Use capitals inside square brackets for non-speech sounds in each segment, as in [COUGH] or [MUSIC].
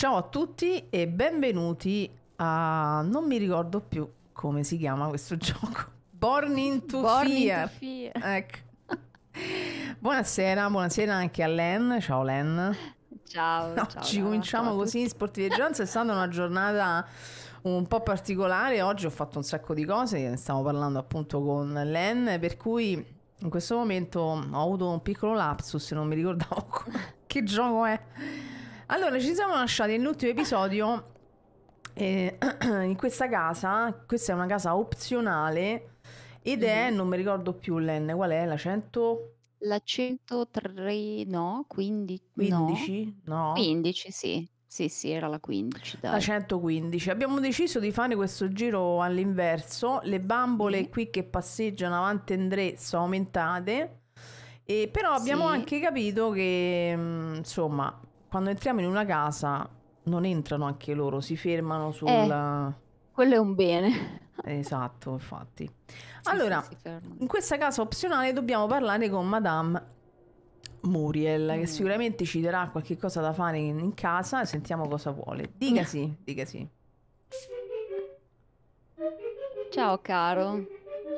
Ciao a tutti e benvenuti a... non mi ricordo più come si chiama questo [LAUGHS] gioco. Born into Born Fear. Into fear. Ecco. buonasera, buonasera anche a Len. Ciao Len. Ciao. No, ciao ci cominciamo ciao così in Sportiveggianza. È stata una giornata un po' particolare. Oggi ho fatto un sacco di cose, ne stavo parlando appunto con Len, per cui in questo momento ho avuto un piccolo lapsus, non mi ricordavo [LAUGHS] che gioco è. Allora, ci siamo lasciati nell'ultimo episodio eh, [CLEARS THROAT] in questa casa. Questa è una casa opzionale ed è, mm. non mi ricordo più l'N, qual è? La 100? La 103, no, 15, 15? No. no. 15, sì. Sì, sì, era la 15. Dai. La 115. Abbiamo deciso di fare questo giro all'inverso. Le bambole mm. qui che passeggiano avanti in tre sono aumentate. E però abbiamo sì. anche capito che, mm, insomma, quando entriamo in una casa non entrano anche loro, si fermano eh, sul... Eh, quello è un bene. Esatto, infatti. Sì, allora, sì, in questa casa opzionale dobbiamo parlare con Madame Muriel, mm. che sicuramente ci darà qualche cosa da fare in, in casa e sentiamo cosa vuole. dica sì. [LAUGHS] Ciao caro,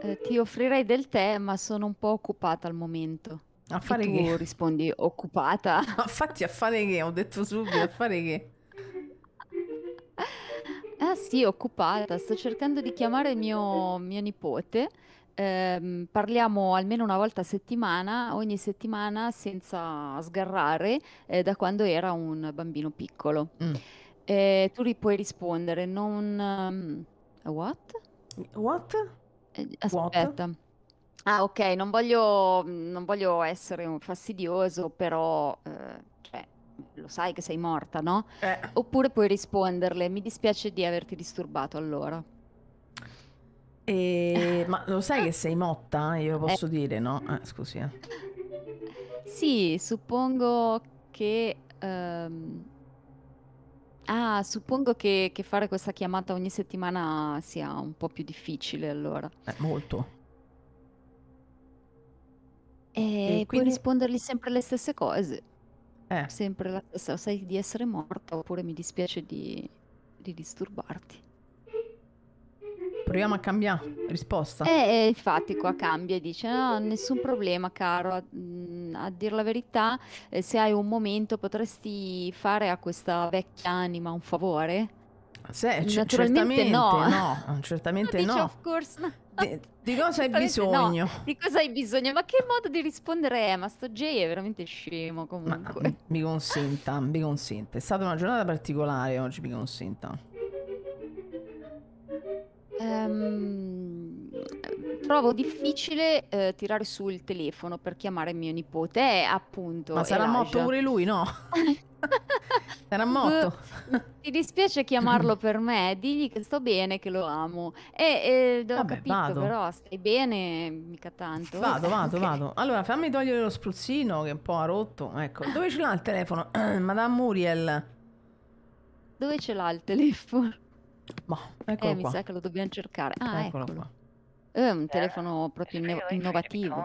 eh, ti offrirei del tè, ma sono un po' occupata al momento. A fare tu che? rispondi occupata. [LAUGHS] No, infatti a fare che? Ho detto subito a fare che? Ah sì, occupata. Sto cercando di chiamare mio, mio nipote. Eh, parliamo almeno una volta a settimana, ogni settimana senza sgarrare, eh, da quando era un bambino piccolo. Mm. Eh, tu puoi rispondere, non... Um, what? What? Eh, aspetta. What? Ah, ok, non voglio mm, non voglio essere un fastidioso, però, ehm, cioè, lo sai che sei morta, no, Eh. oppure puoi risponderle: "Mi dispiace di averti disturbato allora". E, eh, [LAUGHS] ma lo sai che sei motta? Io posso eh. dire, no? Eh, scusi, eh. Sì, suppongo che, ehm Ah, suppongo che che fare questa chiamata ogni settimana sia un po' più difficile allora. Eh, molto. E, e quindi... puoi rispondergli sempre le stesse cose. Eh. Sempre la stessa, sai di essere morta oppure mi dispiace di, di disturbarti. Proviamo a cambiare risposta. E, eh, eh, infatti qua cambia e dice no, nessun problema caro, mhmm, a, a dire la verità, eh, se hai un momento potresti fare a questa vecchia anima un favore? Se, Naturalmente certamente no. no [LAUGHS] certamente no. Dice, of course, no di, di, cosa hai bisogno? No, di cosa hai bisogno? Ma che modo di rispondere è? Ma sto Jay è veramente scemo comunque. Ma, mi consenta, mi consenta. È stata una giornata particolare oggi, mi consenta. Um, trovo difficile eh, tirare su il telefono per chiamare mio nipote, appunto. Ma sarà Elijah. morto pure lui, no? [LAUGHS] Sarà morto. Boh, ti dispiace chiamarlo per me, digli che sto bene, che lo amo. E, e ho Vabbè, capito, vado. però stai bene, mica tanto. Vado, vado, okay. vado. Allora, fammi togliere lo spruzzino che un po' ha rotto. Ecco, dove ce l'ha il telefono? [CLEARS THROAT] Madame Muriel. Dove ce l'ha il telefono? Boh, eccolo eh, qua. mi sa che lo dobbiamo cercare. Ah, eccolo, eccolo. qua. Eh, è un telefono proprio innovativo.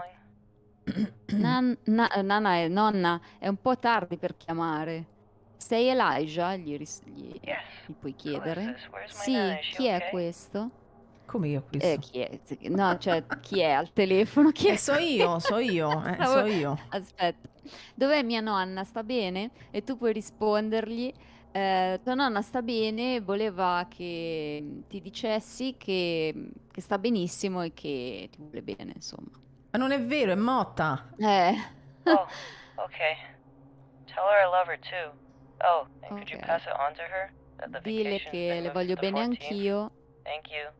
Nan- na- nana è, nonna, è un po' tardi per chiamare. Sei Elijah? Gli, ris- gli, gli puoi chiedere. Sì, chi è questo? Come io eh, questo? Eh, chi è? No, cioè, chi è al telefono? Chi eh, è? Eh, so io, so io, eh, [LAUGHS] so io. Aspetta. Dov'è mia nonna? Sta bene? E tu puoi rispondergli. Eh, tua nonna sta bene, voleva che ti dicessi che, che sta benissimo e che ti vuole bene, insomma. Ma non è vero, è morta. Eh. oh, ok. Tell her I love her too. Oh, and okay. could you pass it on to her? dile che le voglio bene anch'io. Thank you.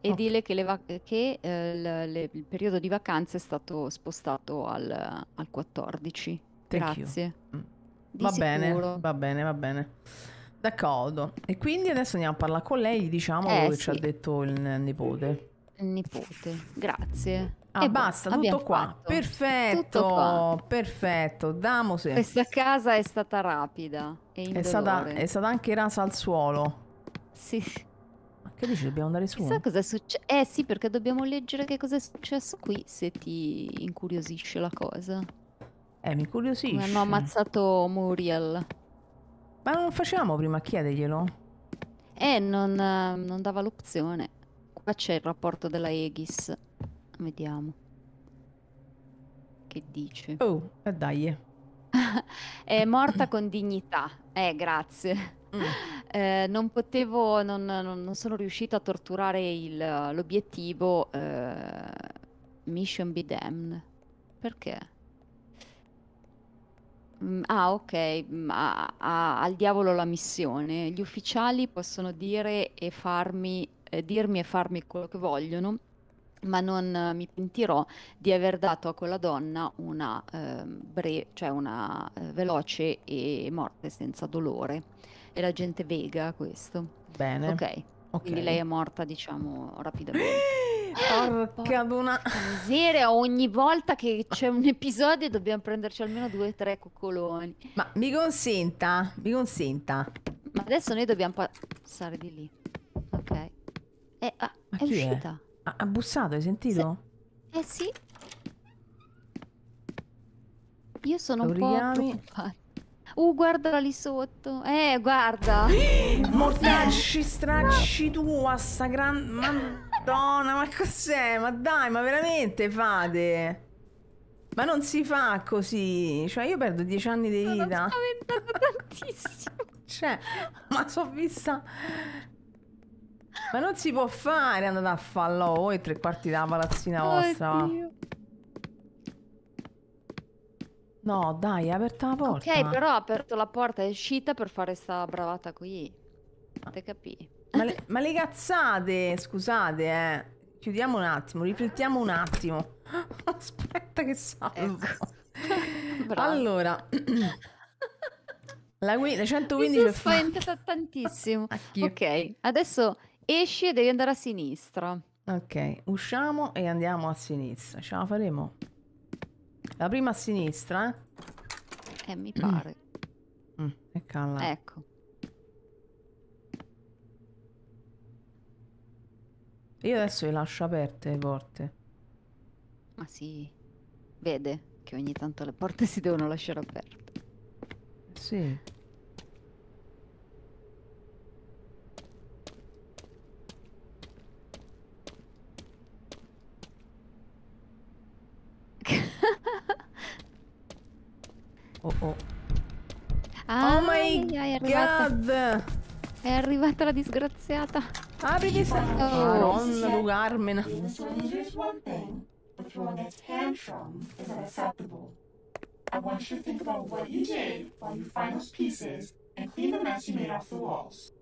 E okay. dile che, le che eh, le, le, il periodo di vacanze è stato spostato al, al 14. Thank Grazie. Mm. Va sicuro. bene, va bene, va bene. D'accordo. E quindi adesso andiamo a parlare con lei, diciamo eh, quello sì. che ci ha detto il nipote. Il nipote, grazie. Ah, e basta, tutto qua. Fatto. Perfetto, tutto qua. perfetto. Damose. Questa casa è stata rapida e è stata, è stata anche rasa al suolo. Sì. Ma che dici? Dobbiamo andare su? Chissà cosa è successo. Eh sì, perché dobbiamo leggere che cosa è successo qui, se ti incuriosisce la cosa. Eh, mi incuriosisce. Mi hanno ammazzato Muriel. Ma non facevamo prima a chiederglielo? Eh, non, non dava l'opzione. Qua c'è il rapporto della Aegis. Vediamo. Che dice? Oh, e eh, dai. [LAUGHS] È morta con dignità. Eh, grazie. Mm. Eh, non potevo, non, non, sono riuscito a torturare il, l'obiettivo eh, Mission Be Damned. Perché? Mm, ah, ok, ma mm, al diavolo la missione. Gli ufficiali possono dire e farmi, eh, dirmi e farmi quello che vogliono, ma non eh, mi pentirò di aver dato a quella donna una, eh, bre- cioè una eh, veloce e morte senza dolore. E la gente vega questo. Bene. Ok. Quindi lei è morta, diciamo, rapidamente. [GASPS] Porca d'una miseria, ogni volta che c'è un episodio dobbiamo prenderci almeno due o tre coccoloni. Ma mi consenta, mi consenta. Ma adesso noi dobbiamo passare di lì. Ok. E, eh, ah, è uscita. È? Ha bussato, hai sentito? Se... Eh sì. Io sono Lo un po' preoccupata. Uh, guarda lì sotto. Eh, guarda. [GASPS] Mortacci, stracci tua, sta gran... Madonna, ma cos'è? Ma dai, ma veramente fate? Ma non si fa così. Cioè, io perdo dieci anni di vita. Sono spaventata tantissimo. Cioè, ma sono vista ma non si può fare andare a fallo voi tre quarti della palazzina vostra. Dio. No, dai, ha aperto la porta. Ok, però ha aperto la porta, è uscita per fare sta bravata qui. Te capì? Ma le, ma le cazzate, scusate, eh. Chiudiamo un attimo, riflettiamo un attimo. [LAUGHS] Aspetta che salvo. Ecco. [LAUGHS] allora, [CLEARS THROAT] la, la 115 Mi sono spaventata fa... tantissimo. [LAUGHS] ok, adesso Esci e devi andare a sinistra. Ok, usciamo e andiamo a sinistra. Ce la faremo. La prima a sinistra, eh? eh mi pare. [CLEARS THROAT] Mm, e calla. Ecco. Io adesso le lascio aperte le porte. Ma si vede che ogni tanto le porte si devono lasciare aperte. Sì. Oh, oh. Ah, oh my è god! È arrivata la disgraziata. Apri che sta... non Madonna, lugarmena. I want you to think about what you did while you find those pieces and clean the mess you made off the walls.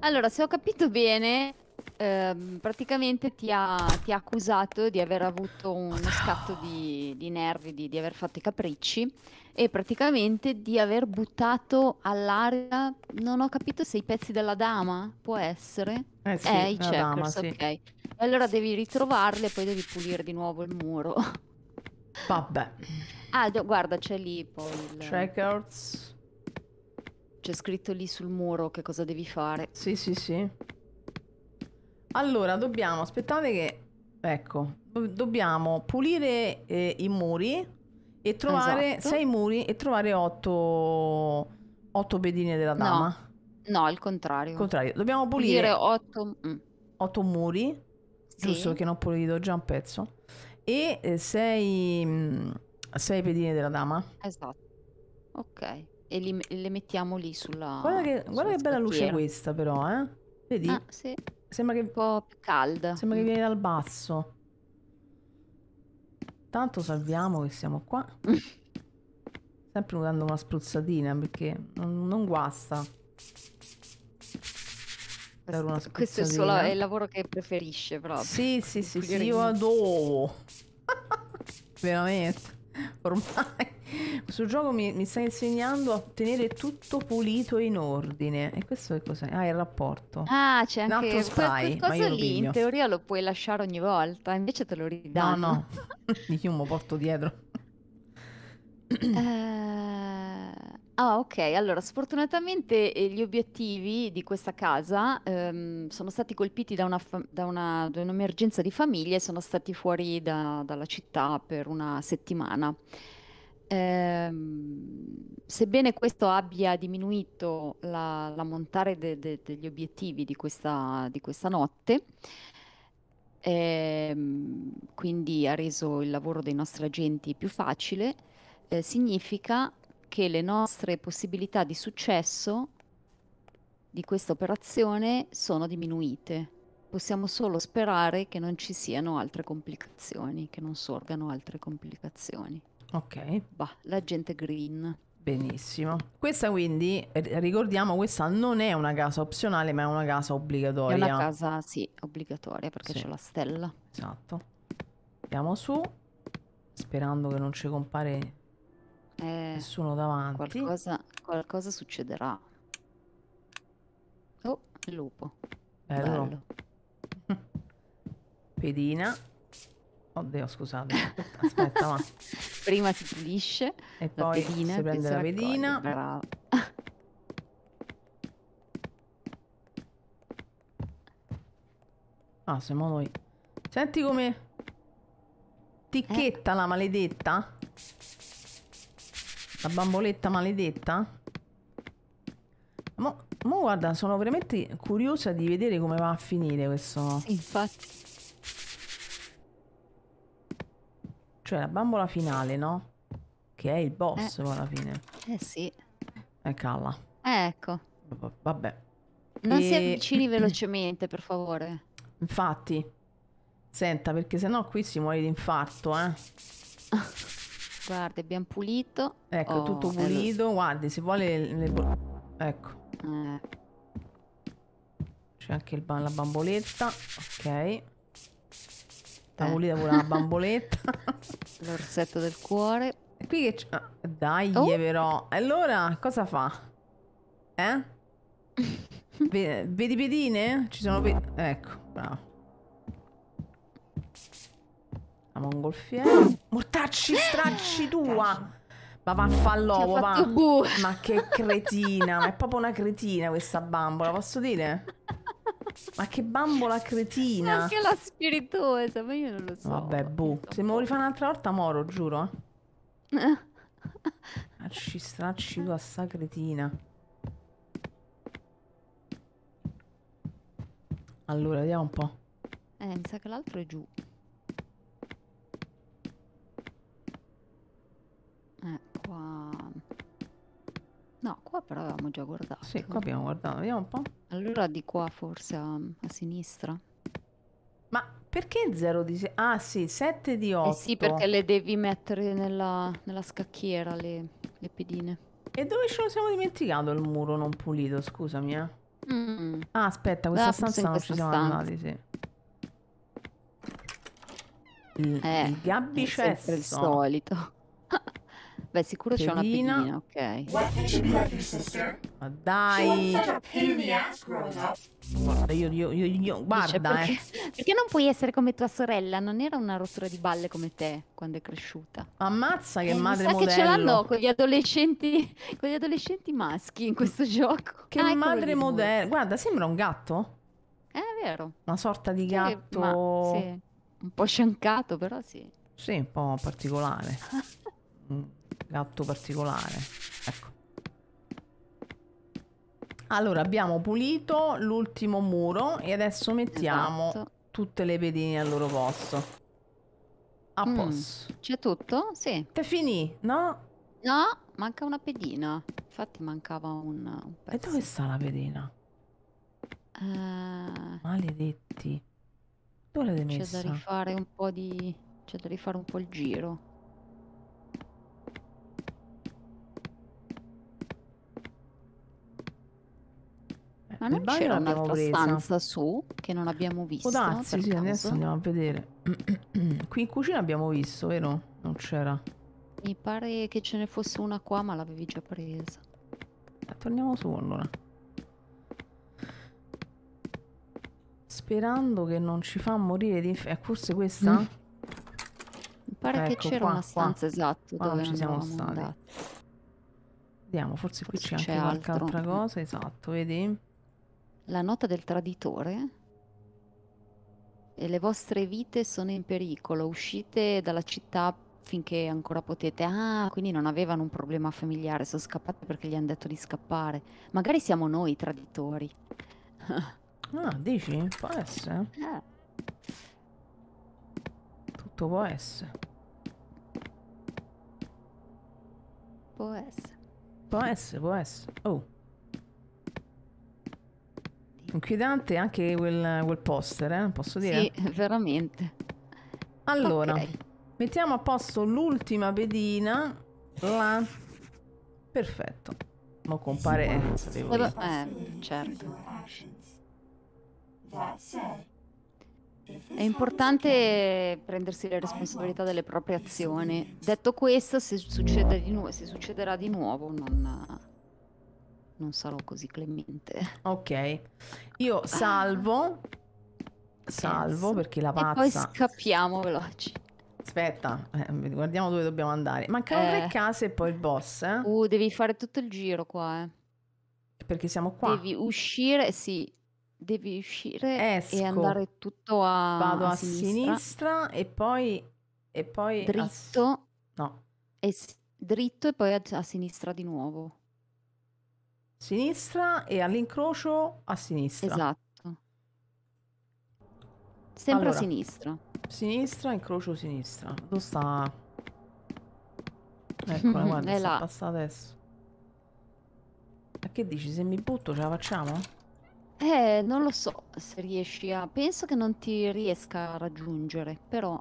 Allora, se ho capito bene, Ehm, praticamente ti ha, ti ha, accusato di aver avuto uno scatto di, di nervi, di, di, aver fatto i capricci e praticamente di aver buttato all'aria, non ho capito se i pezzi della dama, può essere? Eh, eh sì, eh, i checkers, dama, ok. Sì. Allora devi ritrovarli e poi devi pulire di nuovo il muro. Vabbè. Ah, guarda, c'è lì poi il... Checkers. C'è scritto lì sul muro che cosa devi fare. Sì, sì, sì. Allora, dobbiamo, aspettate che, ecco, dobbiamo pulire eh, i muri e trovare Esatto. sei muri e trovare otto, otto pedine della dama. No, No, il contrario. Al contrario, dobbiamo pulire Pulire 8... Mm. otto muri, giusto che non pulito già un pezzo, e eh, sei, mm, sei pedine della dama. Esatto. Ok. E li- le mettiamo lì sulla... Guarda che, guarda che bella luce questa però, eh? Vedi? Ah, sì. Sembra che... Un po' più calda. Sembra che mm. viene dal basso. Tanto salviamo che siamo qua. [LAUGHS] Sempre dando una spruzzatina perché non, non guasta. Questo, questo è solo è il lavoro che preferisce proprio. Sì, sì, sì, sì io adoro. [LAUGHS] Veramente. Ormai. Questo gioco mi, mi, sta insegnando a tenere tutto pulito e in ordine. E questo che cos'è? Ah, il rapporto. Ah, c'è anche quel, spy, quel lì. Pigno. In teoria lo puoi lasciare ogni volta, invece te lo ridanno. No, no, di chiumo porto dietro. Eh, ah, ok. Allora, sfortunatamente eh, gli obiettivi di questa casa ehm, sono stati colpiti da, una da, una, da un'emergenza di famiglia e sono stati fuori da, dalla città per una settimana. Ehm, sebbene questo abbia diminuito la, montare de, de, degli obiettivi di questa, di questa notte, ehm, quindi ha reso il lavoro dei nostri agenti più facile, eh, significa che le nostre possibilità di successo di questa operazione sono diminuite. Possiamo solo sperare che non ci siano altre complicazioni, che non sorgano altre complicazioni. Ok. Bah, la gente green. Benissimo. Questa quindi, ricordiamo, questa non è una casa opzionale, ma è una casa obbligatoria. È una casa, sì, obbligatoria perché sì. c'è la stella. Esatto. Andiamo su, sperando che non ci compare eh, nessuno davanti. Qualcosa, qualcosa, succederà. Oh, il lupo. Bello. Bello. [LAUGHS] Pedina. Oddio, scusate, aspetta, ma... [LAUGHS] Prima si pulisce e poi pedina, si prende la pedina. Brava. Ah, siamo noi. Senti come... Ticchetta eh. la maledetta? La bamboletta maledetta? Ma guarda, sono veramente curiosa di vedere come va a finire questo... Infatti... Cioè la bambola finale, no? Che è il boss eh. alla fine. Eh sì. E eh, calla. Eh, ecco. V vabbè. Non e... si avvicini [CLEARS THROAT] velocemente, per favore. Infatti. Senta, perché sennò qui si muore di infarto, eh. [LAUGHS] Guarda, abbiamo pulito. Ecco, oh, tutto eh, pulito. Guardi, se vuole... Le... Ecco. Eh. C'è anche ba la bamboletta. Ok. Tavolina eh. voleva la bamboletta. [LAUGHS] L'orsetto del cuore. E qui che c'è... Ah, dai, oh. però. Allora, cosa fa? Eh? [LAUGHS] Vedi pedine? Ci sono pedine? Ecco, bravo. La mongolfiera. Mortacci, stracci eh, tua! Ma vaffa fallo, va. Ma che cretina, ma è proprio una cretina questa bambola, posso dire? [LAUGHS] Ma che bambola cretina! Ma anche la spiritosa, ma io non lo so. Vabbè, boh. Se me lo rifà un'altra volta moro, giuro. Eh. stracci tu a sta cretina. Allora, vediamo un po'. Eh, mi sa che l'altro è giù. Eh, qua... No, qua però avevamo già guardato. Sì, qua abbiamo guardato, vediamo un po'. Allora di qua forse a, a sinistra. Ma perché 0 di 6? Ah sì, 7 di 8. Eh sì, perché le devi mettere nella, nella scacchiera le, le, pedine. E dove ce lo siamo dimenticato il muro non pulito, scusami eh. Mm. Ah aspetta, questa ah, stanza non ci siamo stanza. andati, sì. Il, eh, il gabbicesso. È il solito. Beh, sicuro c'è una pedina, ok. Ma dai! Guarda, io, io, io, io guarda, perché, eh. Perché non puoi essere come tua sorella? Non era una rottura di balle come te quando è cresciuta. Ammazza che eh, madre sa modello. che ce l'hanno con gli adolescenti, [LAUGHS] con gli adolescenti maschi in questo [LAUGHS] gioco. Che ah, madre modello. Guarda, sembra un gatto. Eh, è vero. Una sorta di gatto. Ma, sì. Un po' sciancato, però sì. Sì, un po' particolare. [LAUGHS] mm gatto particolare. Ecco. Allora, abbiamo pulito l'ultimo muro e adesso mettiamo esatto. tutte le pedine al loro posto. A mm. posto. C'è tutto? Sì. è finì, no? No, manca una pedina. Infatti mancava un, un pezzo. E dove sta la pedina? Uh... Maledetti. Dove l'avete messa? C'è da rifare un po' di... C'è da rifare un po' il giro. Ma non c'era un'altra presa. stanza su che non abbiamo oh, visto? Può sì, adesso andiamo a vedere. [CLEARS THROAT] Qui in cucina abbiamo visto, vero? Non c'era. Mi pare che ce ne fosse una qua, ma l'avevi già presa. Torniamo su allora. Sperando che non ci fa morire di... È forse questa? Mm. Mi pare ecco, che c'era una stanza esatta dove ci siamo stati. Andati. Vediamo, forse qui c'è anche qualche altra cosa, esatto, vedi? la nota del traditore e le vostre vite sono in pericolo, uscite dalla città finché ancora potete. Ah, quindi non avevano un problema familiare, sono scappate perché gli hanno detto di scappare. Magari siamo noi i traditori. [LAUGHS] ah, dici? Può essere. Eh. Tutto può essere. Può essere. Può essere, può essere. Oh. Inquietante anche quel, quel poster, eh? posso dire? Sì, [LAUGHS] veramente. Allora, okay. mettiamo a posto l'ultima pedina. La... Perfetto. Ma compare... Però, eh, certo. È importante prendersi le responsabilità delle proprie azioni. Detto questo, se, succede di nu- se succederà di nuovo, non non sarò così clemente. Ok, io ah. salvo, salvo perché la pazza... E poi scappiamo veloci. Aspetta, eh, guardiamo dove dobbiamo andare. Mancano eh. tre case e poi il boss. Eh? Uh, devi fare tutto il giro qua, eh. Perché siamo qua. Devi uscire, sì. Devi uscire Esco. e andare tutto a Vado a, a sinistra. sinistra. e poi... E poi dritto. A... No. E dritto e poi a, a sinistra di nuovo sinistra e all'incrocio a sinistra. Esatto. Sempre allora, a sinistra. Sinistra, incrocio sinistra. Dove sta? [LAUGHS] Eccola, guarda, è là. Passa adesso. Ma che dici, se mi butto ce la facciamo? Eh, non lo so se riesci a... Penso che non ti riesca a raggiungere, però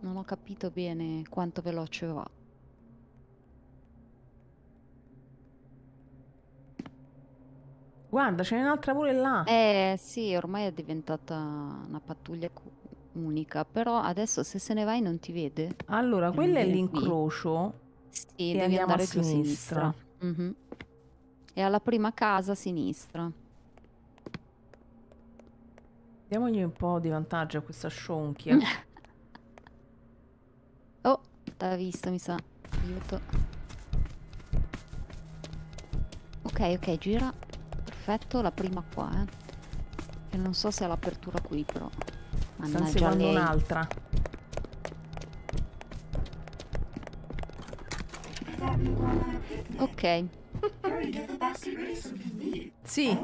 non ho capito bene quanto veloce va. Guarda, ce n'è un'altra pure là. Eh sì, ormai è diventata una pattuglia unica, però adesso se se ne vai non ti vede. Allora, cioè, quello è l'incrocio. Qui. Sì, e devi andare a sinistra. sinistra. Mm-hmm. E alla prima casa a sinistra. Diamogli un po' di vantaggio a questa scionchia. [LAUGHS] oh, t'ha visto, mi sa. Aiuto. Ok, ok, gira perfetto la prima qua, eh. E non so se ha l'apertura qui, però. Mannaggia lei. un'altra. Ok. sì.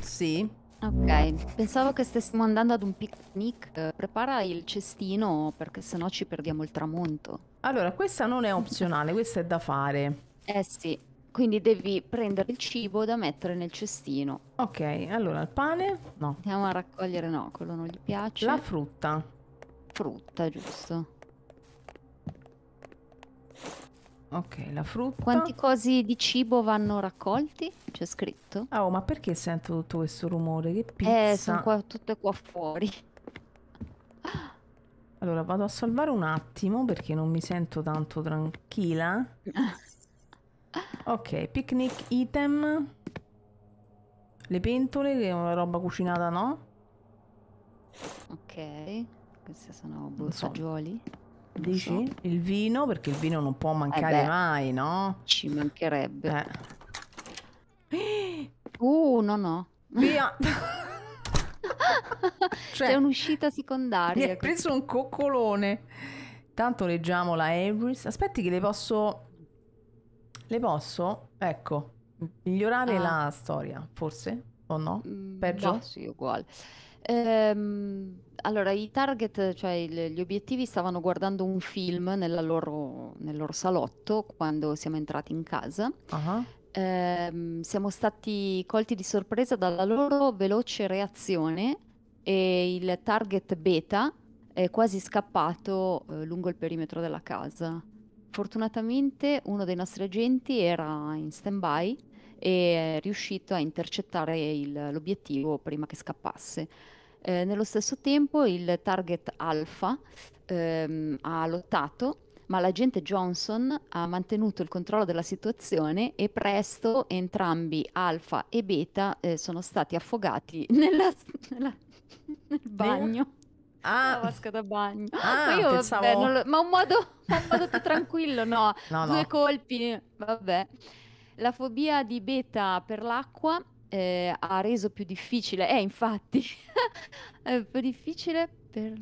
Sì. Ok, pensavo che stessimo andando ad un picnic. Prepara il cestino perché sennò ci perdiamo il tramonto. Allora, questa non è opzionale, questa è da fare. Eh sì, quindi devi prendere il cibo da mettere nel cestino. Ok, allora il pane? No. Andiamo a raccogliere, no, quello non gli piace. La frutta. Frutta, giusto. Ok, la frutta. Quanti cosi di cibo vanno raccolti? C'è scritto. Oh, ma perché sento tutto questo rumore? Che eh, pizza. Eh, sono qua, tutte qua fuori. Allora, vado a salvare un attimo perché non mi sento tanto tranquilla. [LAUGHS] Ok, picnic item. Le pentole, che è una roba cucinata, no? Ok, queste sono boh, so. Dici? So. Il vino, perché il vino non può eh mancare eh beh, mai, no? Ci mancherebbe. Eh. [GASPS] Uh, no, no. [GASPS] Via! [LAUGHS] cioè, un'uscita secondaria. Mi hai preso un coccolone. Tanto leggiamo la Avery's. Aspetti che le posso le posso, ecco, migliorare Ah. la storia, forse? O no? Mm, Peggio? Bah, sì, uguale. Ehm, allora, i target, cioè gli obiettivi, stavano guardando un film nella loro- nel loro salotto quando siamo entrati in casa. Ah, Ehm, siamo stati colti di sorpresa dalla loro veloce reazione e il target beta è quasi scappato, eh, lungo il perimetro della casa fortunatamente uno dei nostri agenti era in stand-by e è riuscito a intercettare il, l'obiettivo prima che scappasse. Eh, nello stesso tempo il target Alpha ehm, ha lottato, ma l'agente Johnson ha mantenuto il controllo della situazione e presto entrambi Alpha e beta eh, sono stati affogati [LAUGHS] nella, nella, nel bagno. Ah, la vasca da bagno. Ah, ma io pensavo... vabbè, lo... ma un modo, [LAUGHS] un modo più tranquillo, no. no Due no. colpi, vabbè. La fobia di beta per l'acqua eh, ha reso più difficile, eh infatti, [LAUGHS] è più difficile per...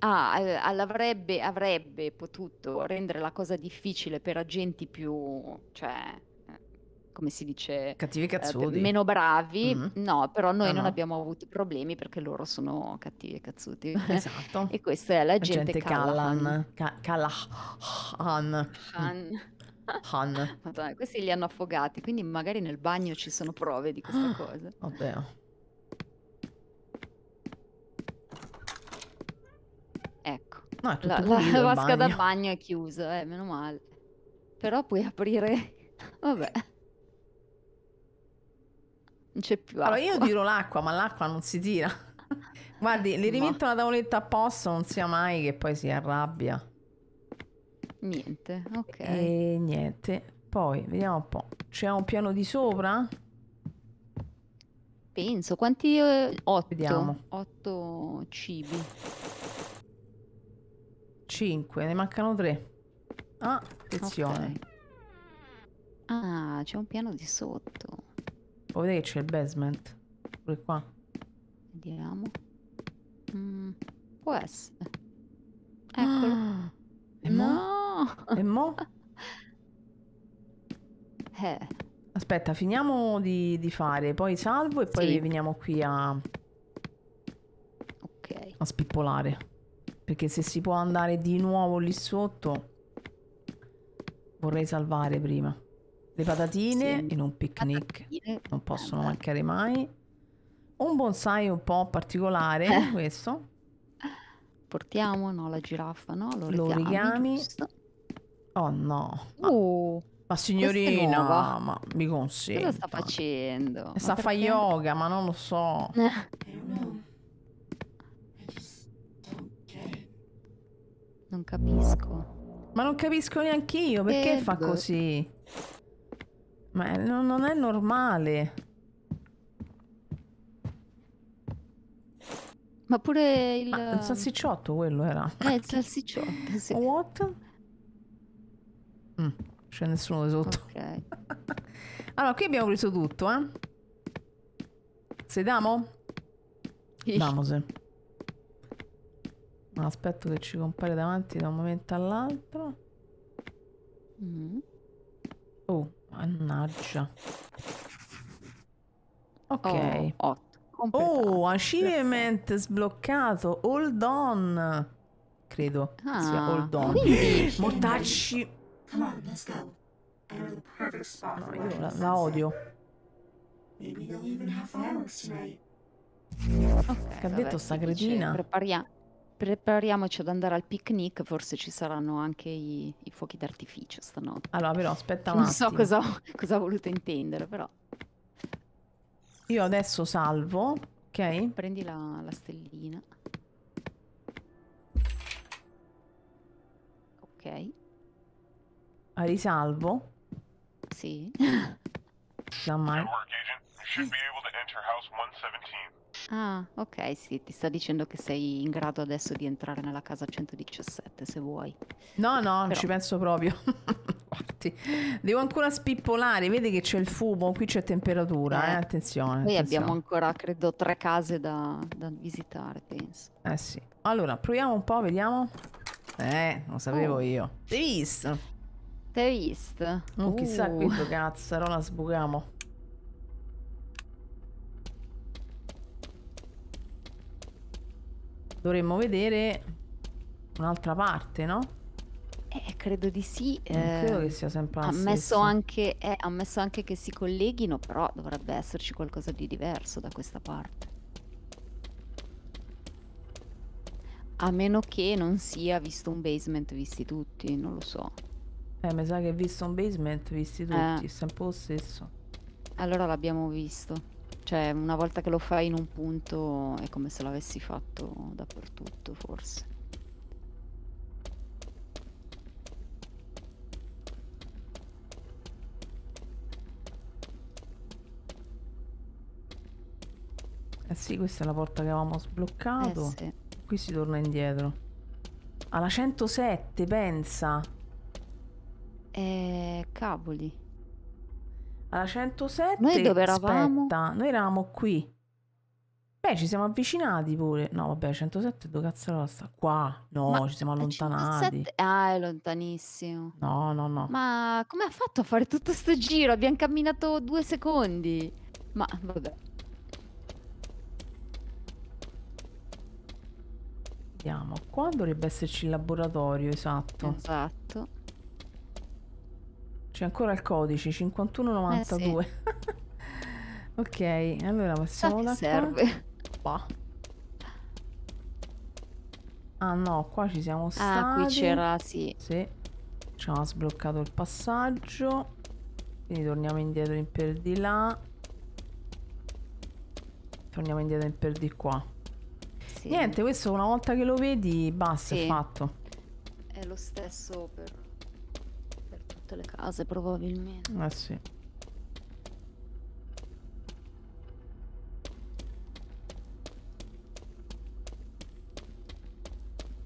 Ah, eh, avrebbe, avrebbe potuto rendere la cosa difficile per agenti più, cioè, come si dice, cattivi eh, cazzuti. Eh, meno bravi, mm-hmm. no, però noi no, ah, non no. abbiamo avuto problemi perché loro sono cattivi e cazzuti. Esatto. [LAUGHS] e questa è la, la gente, gente Callahan. Callahan. Callahan. Han. Han. [LAUGHS] Madonna, questi li hanno affogati, quindi magari nel bagno ci sono prove di questa ah, cosa. Vabbè. Ecco. No, la, la vasca bagno. da bagno è chiusa, eh, meno male. Però puoi aprire... [LAUGHS] Vabbè. Non c'è più acqua. Allora io tiro l'acqua, ma l'acqua non si tira. [LAUGHS] Guardi, le rimetto la tavoletta a posto, non sia mai che poi si arrabbia. Niente, ok. E niente. Poi, vediamo un po'. C'è un piano di sopra? Penso, quanti... Eh, otto. Vediamo. 8 cibi. 5, ne mancano 3. Ah, attenzione. Okay. Ah, c'è un piano di sotto. Lo vedete che c'è il basement? Pure qua. Vediamo. Mm, può essere. Eccolo. Ah, e no! Mo? E mo? [LAUGHS] eh. Aspetta, finiamo di, di, fare, poi salvo e poi sì. veniamo qui a... Ok. A spippolare. Perché se si può andare di nuovo lì sotto... Vorrei salvare prima. Le patatine sì. in un picnic patatine. non possono mancare mai. Un bonsai un po' particolare, eh. questo. Portiamo, no, la giraffa, no? Lo, lo richiami. Oh no. Ma, uh, ma signorina, ma mi consente. Cosa sta facendo? E sta a fare yoga, ma non lo so. Eh. non capisco. Ma non capisco neanche io, perché Ed... fa così? Ma non è normale. Ma pure il... Ah, il salsicciotto quello era. Eh, il salsicciotto, sì. What? Mm, c'è nessuno di sotto. Ok. [LAUGHS] allora, qui abbiamo preso tutto, eh. Se damo? Damose. Aspetto che ci compare davanti da un momento all'altro. Mm. Oh. Mannaggia. Ok. Oh, oh, achievement Perfetto. sbloccato. Hold on. Credo ah, sia hold on. [GASPS] Mortacci. On, no, io la, la odio. Ok, che ha detto sta cretina? Prepariamo prepariamoci ad andare al picnic, forse ci saranno anche i, i fuochi d'artificio stanotte. Allora, però aspetta un non attimo. Non so cosa, cosa, ha voluto intendere, però. Io adesso salvo, ok? Prendi la, la stellina. Ok. Risalvo? Sì. Giammai. should be able to enter house 117. Ah, ok, sì, ti sta dicendo che sei in grado adesso di entrare nella casa 117 se vuoi. No, no, non ci penso proprio. [LAUGHS] Guardi, devo ancora spippolare, vedi che c'è il fumo, qui c'è temperatura, eh. Eh? Attenzione, Noi abbiamo ancora, credo, tre case da, da visitare, penso. Eh sì. Allora, proviamo un po', vediamo. Eh, lo sapevo oh. io. T'hai visto? T'hai visto? Non oh, chissà qui, uh. cazzarola, sbucamo. dovremmo vedere un'altra parte, no? Eh, credo di sì. Non eh, credo che sia sempre la ammesso anche, eh, ammesso anche che si colleghino, però dovrebbe esserci qualcosa di diverso da questa parte. A meno che non sia visto un basement visti tutti, non lo so. Eh, mi sa che visto un basement visti tutti, eh. è sempre lo stesso. Allora l'abbiamo visto. Cioè, una volta che lo fai in un punto è come se l'avessi fatto dappertutto, forse. Eh sì, questa è la porta che avevamo sbloccato. Eh sì. Qui si torna indietro. Alla 107, pensa. Eh, cavoli alla 107. Noi dove eravamo? Aspetta, noi eravamo qui. Beh, ci siamo avvicinati pure. No, vabbè, 107 dove cazzo era sta? Qua. No, Ma ci siamo allontanati. 107... Ah, è lontanissimo. No, no, no. Ma come ha fatto a fare tutto sto giro? Abbiamo camminato due secondi. Ma vabbè. Vediamo, qua dovrebbe esserci il laboratorio, esatto. Esatto. C'è ancora il codice 5192. Eh sì. [LAUGHS] ok, allora passiamo da serve. Qua. Ah no, qua ci siamo stati. Ah, qui c'era, sì. Sì. Ci ha sbloccato il passaggio. Quindi torniamo indietro in per di là. Torniamo indietro in per di qua. Sì. Niente, questo una volta che lo vedi, basta, sì. è fatto. È lo stesso per tutte le case probabilmente. Eh sì.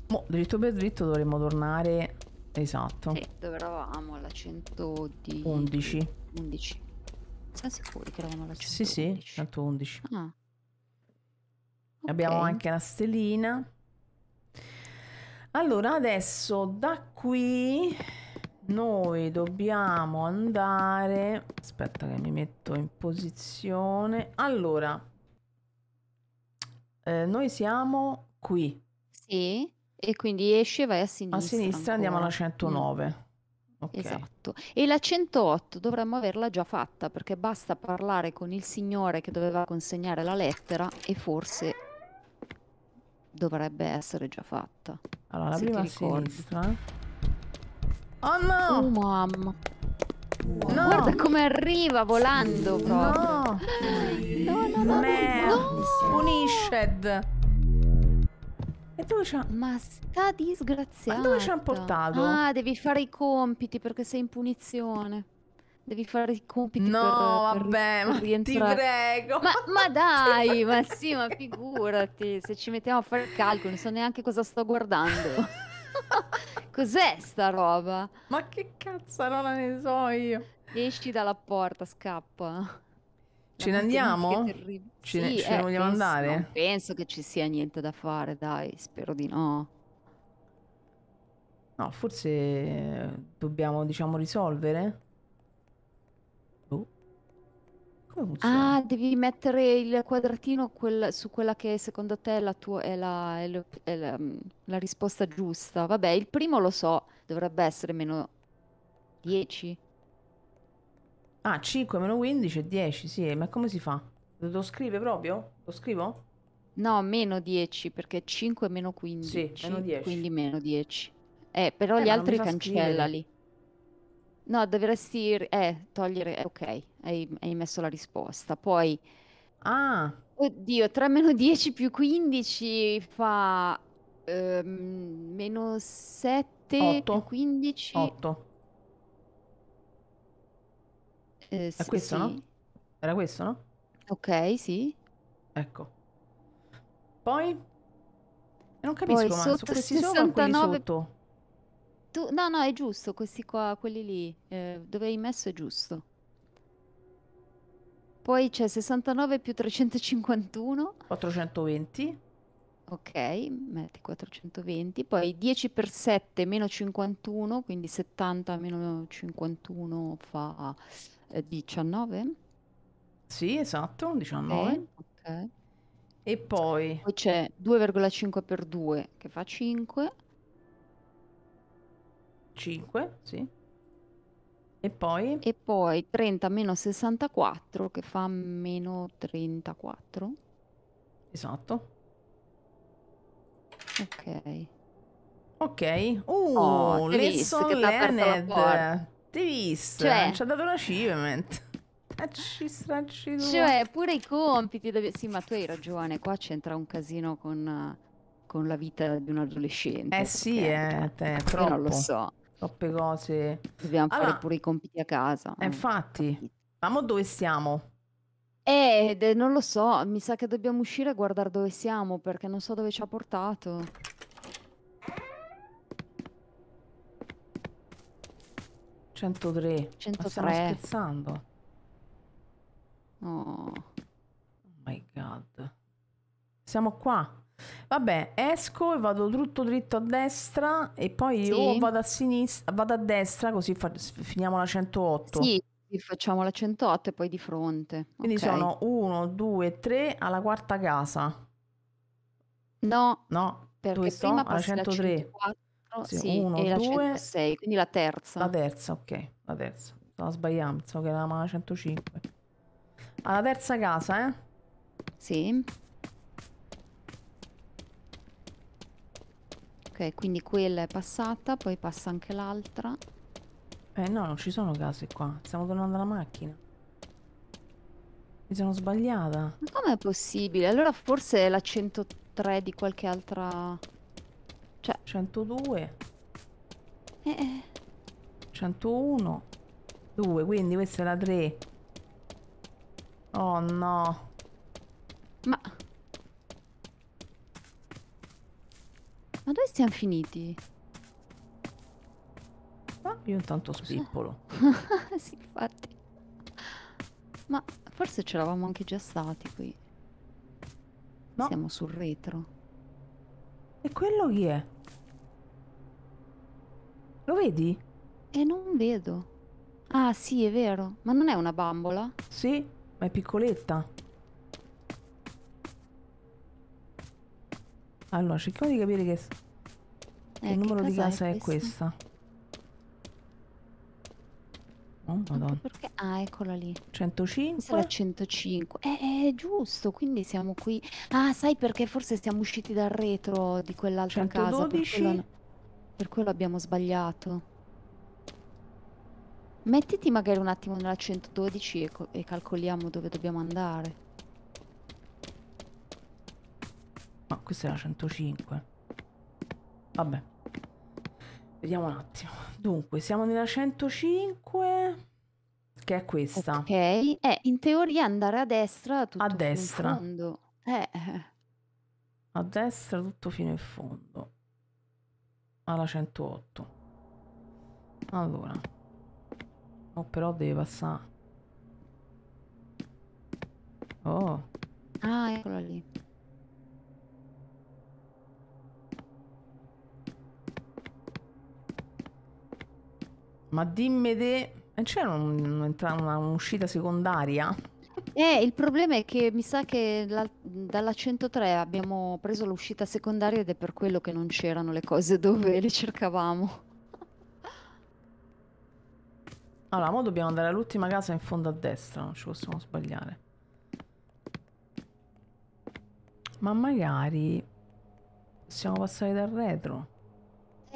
Boh, dritto per dritto dovremmo tornare esatto. Sì, dove eravamo alla 111. 11. 11. sicuri che eravamo alla 111? Sì, sì, 111. Ah. Okay. Abbiamo anche la stellina. Allora, adesso da qui noi dobbiamo andare aspetta che mi metto in posizione allora eh, noi siamo qui sì e quindi esci e vai a sinistra a sinistra ancora. andiamo alla 109 mm. Okay. Esatto. E la 108 dovremmo averla già fatta perché basta parlare con il signore che doveva consegnare la lettera e forse dovrebbe essere già fatta. Allora, la prima a sinistra. Oh no! Oh, mamma. No. Guarda come arriva volando proprio. No. No, no, no. Me. no. Punished. E dove ci ha... Ma sta disgraziato! Ma dove ci ha portato? Ah, devi fare i compiti perché sei in punizione. Devi fare i compiti no, per vabbè, per ma rientrare. ti prego. Ma, ma [LAUGHS] dai, ma sì, ma figurati. Se ci mettiamo a fare il calcolo, non so neanche cosa sto guardando. [LAUGHS] Cos'è sta roba? Ma che cazzo cazzarola ne so io? Esci dalla porta, scappa. Ce ne andiamo? Ce ne, sì, ce eh, vogliamo penso, andare? Non penso che ci sia niente da fare, dai, spero di no. No, forse eh, dobbiamo, diciamo, risolvere. Come funziona? Ah, devi mettere il quadratino quel- su quella che secondo te è, la, tua- è la- è lo- è la- mm, la risposta giusta. Vabbè, il primo lo so, dovrebbe essere meno 10. Ah, 5 meno 15 è 10, sì, ma come si fa? Lo scrive proprio? Lo scrivo? No, meno 10 perché 5 meno 15, Sì, meno 10. quindi meno 10. Eh, però Eh, gli altri fa scrivere. No, dovresti eh, togliere, eh, ok, hai, hai, messo la risposta. Poi, ah. oddio, 3 meno 10 più 15 fa ehm, meno 7 8. più 15. 8. Eh, È questo, sì. no? Era questo, no? Ok, sì. Ecco. Poi? Non capisco, Poi, ma sotto su questi 69... sopra, quelli sotto tu... No, no, è giusto, questi qua, quelli lì, eh, dove hai messo è giusto. Poi c'è 69 più 351. 420. Ok, metti 420. Poi 10 per 7 meno 51, quindi 70 meno 51 fa eh, 19. Sì, esatto, 19. Okay, okay. E poi... Poi c'è 2,5 per 2 che fa 5. 5, sì. E poi? E poi 30 meno 64 che fa meno 34. Esatto. Ok. Ok. Uh, oh, lesson learned. Ti vista? Cioè... Ci ha dato un achievement. [LAUGHS] Tacci, stracci, Cioè, pure i compiti. Dove... Sì, ma tu hai ragione. Qua c'entra un casino con, con, la vita di un adolescente. Eh sì, eh, cioè, te, troppo. non lo so troppe cose. Dobbiamo allora, fare pure i compiti a casa. Eh, eh infatti, ma dove siamo? Eh, non lo so, mi sa che dobbiamo uscire e guardare dove siamo perché non so dove ci ha portato. «103, 103. Ma stiamo scherzando? Oh. oh my god. Siamo qua. Vabbè, esco e vado tutto dritto a destra e poi sì. o vado a sinistra, vado a destra così fa- finiamo la 108. Sì, facciamo la 108 e poi di fronte. Quindi okay. sono 1, 2, 3 alla quarta casa. No, no perché dove prima sto? alla 103. 104, sì, 1, e 2, 106, quindi la terza. La terza, ok, la terza. Stavo sbagliando, so che era la 105. Alla terza casa, eh? Sì. Ok, quindi quella è passata, poi passa anche l'altra. Eh no, non ci sono case qua. Stiamo tornando alla macchina. Mi sono sbagliata. Ma com'è possibile? Allora forse è la 103 di qualche altra... Cioè... 102. Eh. 101. Eh. 2, quindi questa è la 3. Oh no. Ma... siamo finiti? Ma io intanto spippolo. [LAUGHS] sì, infatti. Ma forse ce l'avamo anche già stati qui. No. Siamo sul retro. E quello chi è? Lo vedi? E eh, non vedo. Ah, sì, è vero. Ma non è una bambola? Sì, ma è piccoletta. Allora, cerchiamo di capire che eh, il numero di casa è, questa. Oh, ecco madonna. Perché? Ah, eccola lì. 105? Sarà 105. Eh, è giusto, quindi siamo qui. Ah, sai perché forse siamo usciti dal retro di quell'altra casa. Per quello... per quello abbiamo sbagliato. Mettiti magari un attimo nella 112 e, e calcoliamo dove dobbiamo andare. Ma questa è la 105. Vabbè. Vediamo un attimo. Dunque, siamo nella 105 che è questa. Ok, eh, in teoria andare a destra tutto a destra. fondo. Eh, eh. A destra tutto fino in fondo. Alla 108. Allora. Oh, però deve passare. Oh. Ah, eccola lì. Ma dimmi te, e c'era un'uscita secondaria? Eh, il problema è che mi sa che la, dalla 103 abbiamo preso l'uscita secondaria ed è per quello che non c'erano le cose dove le cercavamo. Allora, ora dobbiamo andare all'ultima casa in fondo a destra, non ci possiamo sbagliare. Ma magari possiamo passare dal retro.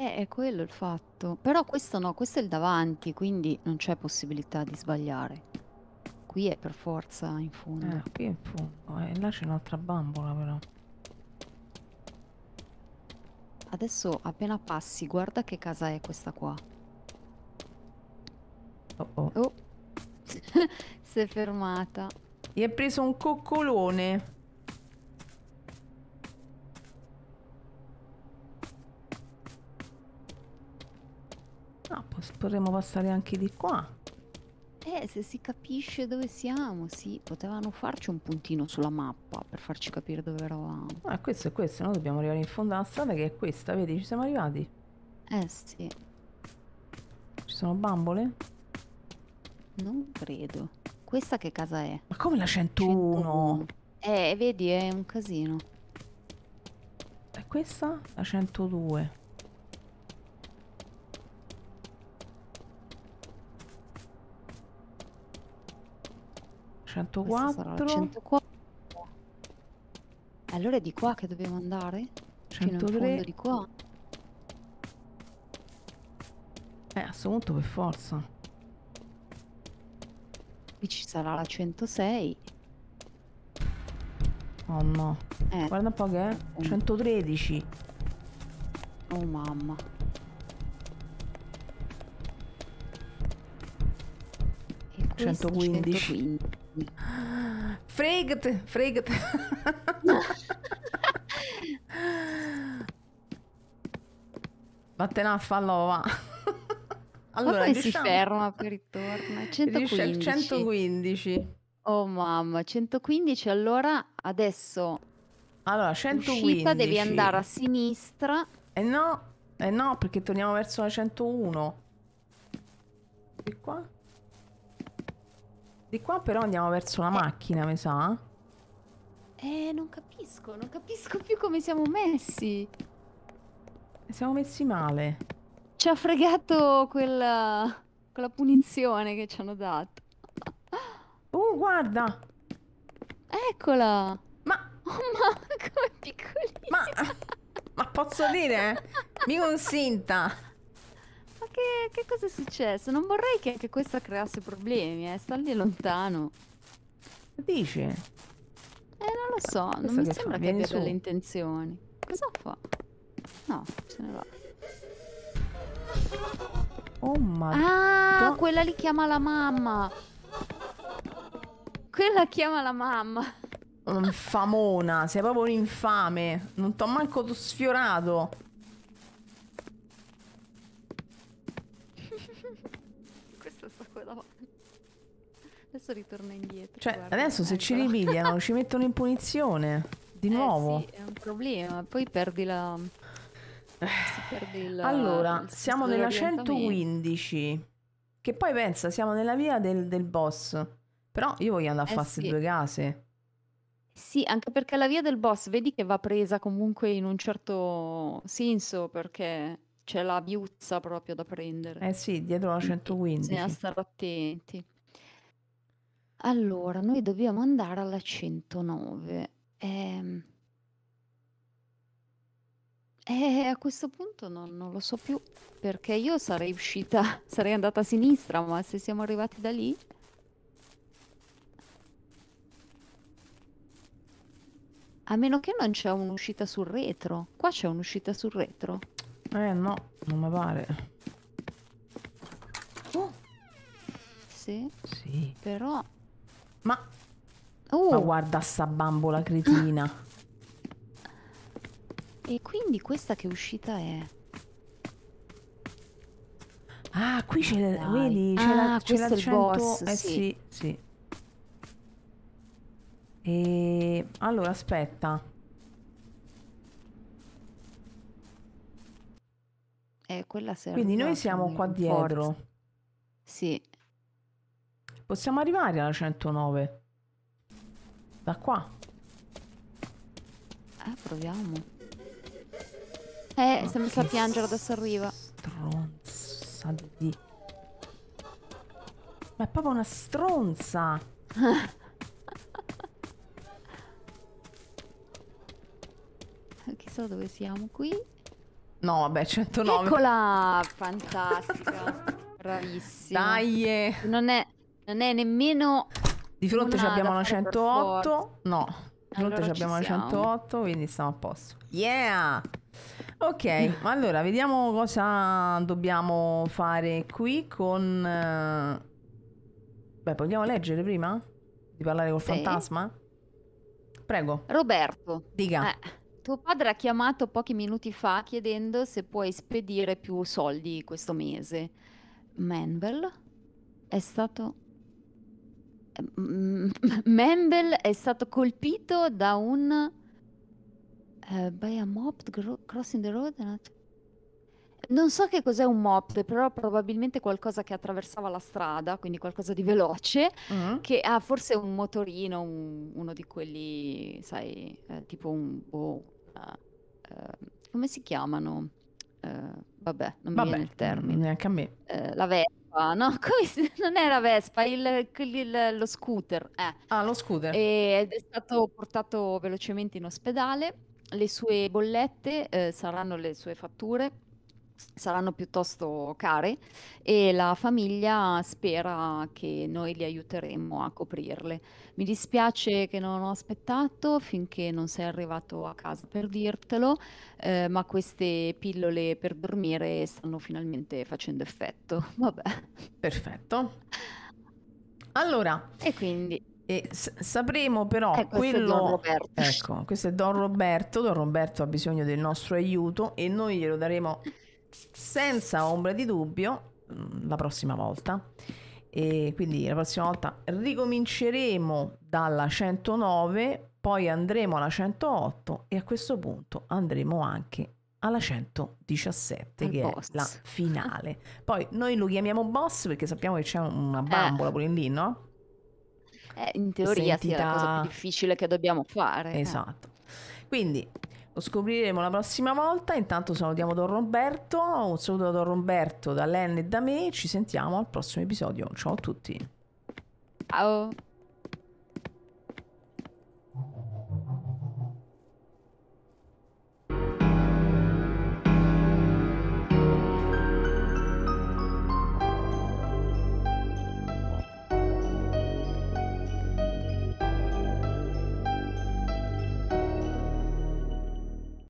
Eh, è quello il fatto. Però questo no, questo è il davanti, quindi non c'è possibilità di sbagliare. Qui è per forza in fondo. Eh, qui è in fondo. Eh, là c'è un'altra bambola però. Adesso appena passi, guarda che casa è questa qua. Oh oh. oh. [LAUGHS] si è fermata. Gli è preso un coccolone. Potremmo passare anche di qua. Eh, se si capisce dove siamo, sì, potevano farci un puntino sulla mappa per farci capire dove eravamo. Ah, questo è questo, noi dobbiamo arrivare in fondo alla strada che è questa, vedi, ci siamo arrivati. Eh sì. Ci sono bambole? Non credo. Questa che casa è? Ma come la 101? 101. Eh, vedi, è un casino. E questa? La 102. 104. 104. Allora è di qua che dobbiamo andare? 103. di qua. Eh, a questo punto per forza. Qui ci sarà la 106. Oh no. Eh. Guarda un po' che è. 113. Mm. Oh mamma. E 115. 115. Фрейгаты, frigate. Vattene a fallo, va. Allora, Ma poi diciamo... si ferma per ritorno. 115. 115. Oh mamma, 115. Allora, adesso... Allora, 115. Uscita, devi andare a sinistra. E eh no, eh no, perché torniamo verso la 101. E qua? Di qua però andiamo verso la eh. macchina, mi sa. Eh, non capisco, non capisco più come siamo messi. Siamo messi male. Ci ha fregato quella, quella punizione che ci hanno dato. Oh, guarda! Eccola! Ma... Oh, ma come piccolina! Ma, ma posso dire? Mi consinta! che, che cosa è successo? Non vorrei che anche questa creasse problemi, eh. Sta lì lontano. Dice? Eh, non lo so. Questa non mi che sembra fa? che Vieni abbia su. delle intenzioni. Cosa fa? No, se ne va. Oh, ma. Ah, quella lì chiama la mamma. Quella chiama la mamma. Infamona, sei proprio un infame. Non t'ho manco sfiorato. adesso ritorna indietro. Cioè, guarda, adesso se ecco. ci ripigliano ci [LAUGHS] mettono in punizione. Di eh, nuovo. Sì, è un problema. Poi perdi la... Perdi la... allora, siamo nella 115. Che poi pensa, siamo nella via del, del boss. Però io voglio andare a eh, farsi sì. due case. Sì, anche perché la via del boss vedi che va presa comunque in un certo senso perché c'è la viuzza proprio da prendere. Eh sì, dietro la 115. Bisogna stare attenti. Allora, noi dobbiamo andare alla 109. Ehm Eh, a questo punto non, non lo so più, perché io sarei uscita, [LAUGHS] sarei andata a sinistra, ma se siamo arrivati da lì... A meno che non c'è un'uscita sul retro. Qua c'è un'uscita sul retro? Eh no, non mi pare. Oh! Sì? Sì. Però... Ma... Oh. Ma guarda sta bambola cretina. [LAUGHS] E quindi questa che uscita è? Ah, qui c'è la... Vedi? C'è ah, la, c'è la 100... boss, eh sì. sì, sì. E... Allora, aspetta. Eh, quella serve. Quindi noi siamo qua dietro. Forza. Sì. Possiamo arrivare alla 109. Da qua. Eh, proviamo. Eh, Ma si a piangere, adesso arriva. Stronza di... Ma è proprio una stronza! [LAUGHS] Chissà dove siamo qui. No, vabbè, 109. Eccola! Fantastica. Bravissima. Dai! Non è... Non è nemmeno... Di fronte una abbiamo la 108. No, di fronte allora abbiamo la 108, quindi siamo a posto. Yeah! Ok, [LAUGHS] allora vediamo cosa dobbiamo fare qui con... Eh, beh, vogliamo leggere prima? Di parlare col sì. fantasma? Prego. Roberto. Dica. Eh. Tuo padre ha chiamato pochi minuti fa chiedendo se puoi spedire più soldi questo mese. Manvel è stato Mendel è stato colpito da un uh, by a mob crossing the road. Non so che cos'è un mob, però probabilmente qualcosa che attraversava la strada, quindi qualcosa di veloce, uh-huh. che ha ah, forse un motorino, un, uno di quelli, sai, eh, tipo un... Oh, uh, uh, come si chiamano? Eh, vabbè, non vabbè, mi viene il termine. Neanche a me. la vecchia Vespa, no? [LAUGHS] non era Vespa, il, il, lo scooter. Eh. Ah, lo scooter. ed è stato portato velocemente in ospedale. Le sue bollette eh, saranno le sue fatture saranno piuttosto care e la famiglia spera che noi li aiuteremo a coprirle. Mi dispiace che non ho aspettato finché non sei arrivato a casa per dirtelo, eh, ma queste pillole per dormire stanno finalmente facendo effetto. [LAUGHS] Vabbè. Perfetto. Allora, e quindi e sapremo però eh, quello. Questo ecco, questo è Don Roberto. Don Roberto ha bisogno del nostro aiuto e noi glielo daremo senza ombra di dubbio mm, la prossima volta. E quindi la prossima volta ricominceremo dalla 109, poi andremo alla 108 e a questo punto andremo anche alla 117 Al che boss. è la finale. [LAUGHS] Poi noi lo chiamiamo boss perché sappiamo che c'è una eh. bambola eh. pure lì, no? Eh, in teoria Sentita... la cosa più difficile che dobbiamo fare. Eh. Esatto. Eh. Quindi lo scopriremo la prossima volta. Intanto salutiamo Don Roberto. Un saluto da Don Roberto, da Len e da me. Ci sentiamo al prossimo episodio. Ciao a tutti. Ciao.